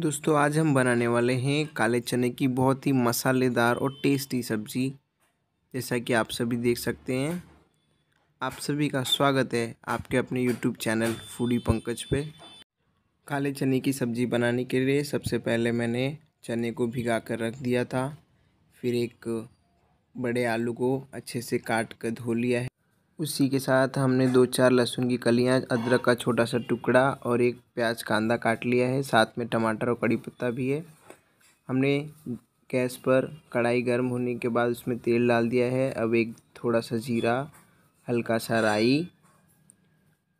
दोस्तों आज हम बनाने वाले हैं काले चने की बहुत ही मसालेदार और टेस्टी सब्ज़ी जैसा कि आप सभी देख सकते हैं आप सभी का स्वागत है आपके अपने यूट्यूब चैनल फूडी पंकज पे काले चने की सब्ज़ी बनाने के लिए सबसे पहले मैंने चने को भिगा कर रख दिया था फिर एक बड़े आलू को अच्छे से काट कर धो लिया है उसी के साथ हमने दो चार लहसुन की कलियां अदरक का छोटा सा टुकड़ा और एक प्याज कांदा काट लिया है साथ में टमाटर और कड़ी पत्ता भी है हमने गैस पर कढ़ाई गर्म होने के बाद उसमें तेल डाल दिया है अब एक थोड़ा सा जीरा हल्का सा राई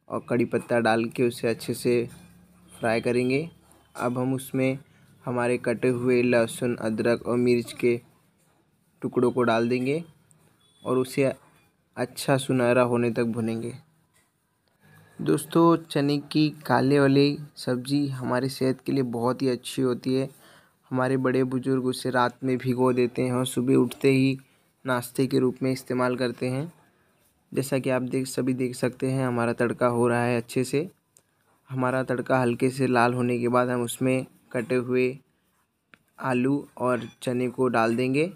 और कड़ी पत्ता डाल के उसे अच्छे से फ्राई करेंगे अब हम उसमें हमारे कटे हुए लहसुन अदरक और मिर्च के टुकड़ों को डाल देंगे और उसे अच्छा सुनहरा होने तक भुनेंगे दोस्तों चने की काले वाली सब्ज़ी हमारी सेहत के लिए बहुत ही अच्छी होती है हमारे बड़े बुज़ुर्ग उसे रात में भिगो देते हैं और सुबह उठते ही नाश्ते के रूप में इस्तेमाल करते हैं जैसा कि आप देख सभी देख सकते हैं हमारा तड़का हो रहा है अच्छे से हमारा तड़का हल्के से लाल होने के बाद हम उसमें कटे हुए आलू और चने को डाल देंगे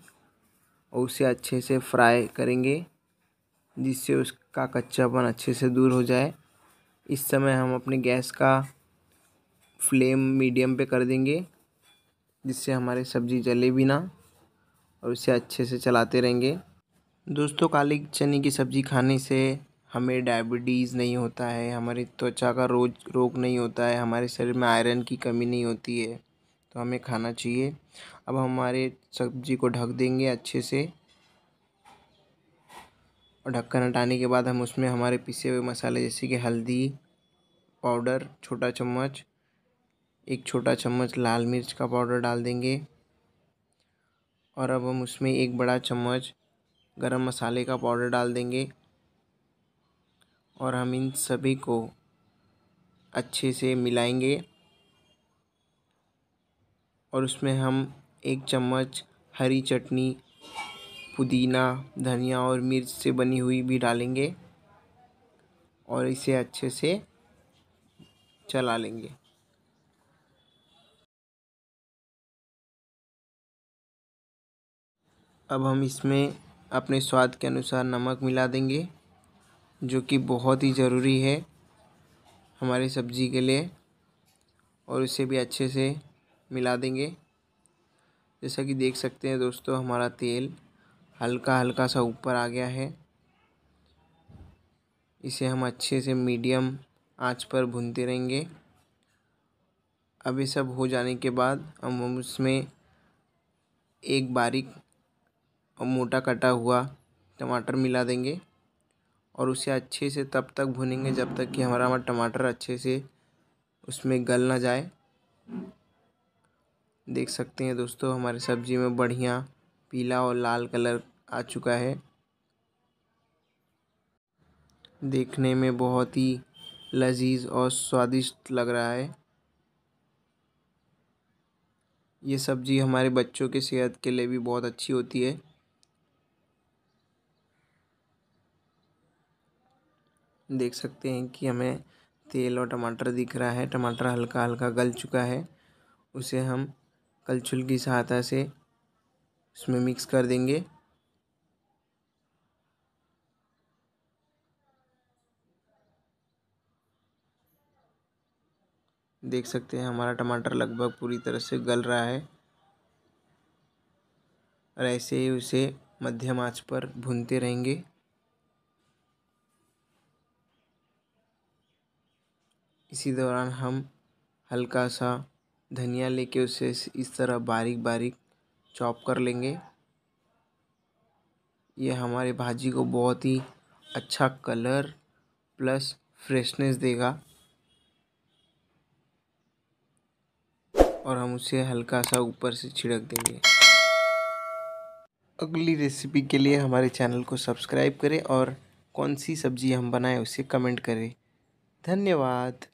और उसे अच्छे से फ्राई करेंगे जिससे उसका कच्चापन अच्छे से दूर हो जाए इस समय हम अपने गैस का फ्लेम मीडियम पे कर देंगे जिससे हमारे सब्ज़ी जले भी ना और उसे अच्छे से चलाते रहेंगे दोस्तों काली चने की सब्ज़ी खाने से हमें डायबिटीज़ नहीं होता है हमारी त्वचा का रोज रोग नहीं होता है हमारे शरीर में आयरन की कमी नहीं होती है तो हमें खाना चाहिए अब हमारे सब्ज़ी को ढक देंगे अच्छे से और ढक्कन हटाने के बाद हम उसमें हमारे पिसे हुए मसाले जैसे कि हल्दी पाउडर छोटा चम्मच एक छोटा चम्मच लाल मिर्च का पाउडर डाल देंगे और अब हम उसमें एक बड़ा चम्मच गरम मसाले का पाउडर डाल देंगे और हम इन सभी को अच्छे से मिलाएंगे और उसमें हम एक चम्मच हरी चटनी पुदीना धनिया और मिर्च से बनी हुई भी डालेंगे और इसे अच्छे से चला लेंगे अब हम इसमें अपने स्वाद के अनुसार नमक मिला देंगे जो कि बहुत ही ज़रूरी है हमारे सब्ज़ी के लिए और इसे भी अच्छे से मिला देंगे जैसा कि देख सकते हैं दोस्तों हमारा तेल हल्का हल्का सा ऊपर आ गया है इसे हम अच्छे से मीडियम आंच पर भूनते रहेंगे अब ये सब हो जाने के बाद हम उसमें एक बारीक और मोटा कटा हुआ टमाटर मिला देंगे और उसे अच्छे से तब तक भुनेंगे जब तक कि हमारा हमारा टमाटर अच्छे से उसमें गल ना जाए देख सकते हैं दोस्तों हमारी सब्ज़ी में बढ़िया पीला और लाल कलर आ चुका है देखने में बहुत ही लजीज और स्वादिष्ट लग रहा है ये सब्ज़ी हमारे बच्चों के सेहत के लिए भी बहुत अच्छी होती है देख सकते हैं कि हमें तेल और टमाटर दिख रहा है टमाटर हल्का हल्का गल चुका है उसे हम कलछुल की सहायता से उसमें मिक्स कर देंगे देख सकते हैं हमारा टमाटर लगभग पूरी तरह से गल रहा है और ऐसे ही उसे मध्यम आंच पर भूनते रहेंगे इसी दौरान हम हल्का सा धनिया लेके उसे इस तरह बारीक बारीक चॉप कर लेंगे ये हमारे भाजी को बहुत ही अच्छा कलर प्लस फ्रेशनेस देगा और हम उसे हल्का सा ऊपर से छिड़क देंगे अगली रेसिपी के लिए हमारे चैनल को सब्सक्राइब करें और कौन सी सब्ज़ी हम बनाएं उसे कमेंट करें धन्यवाद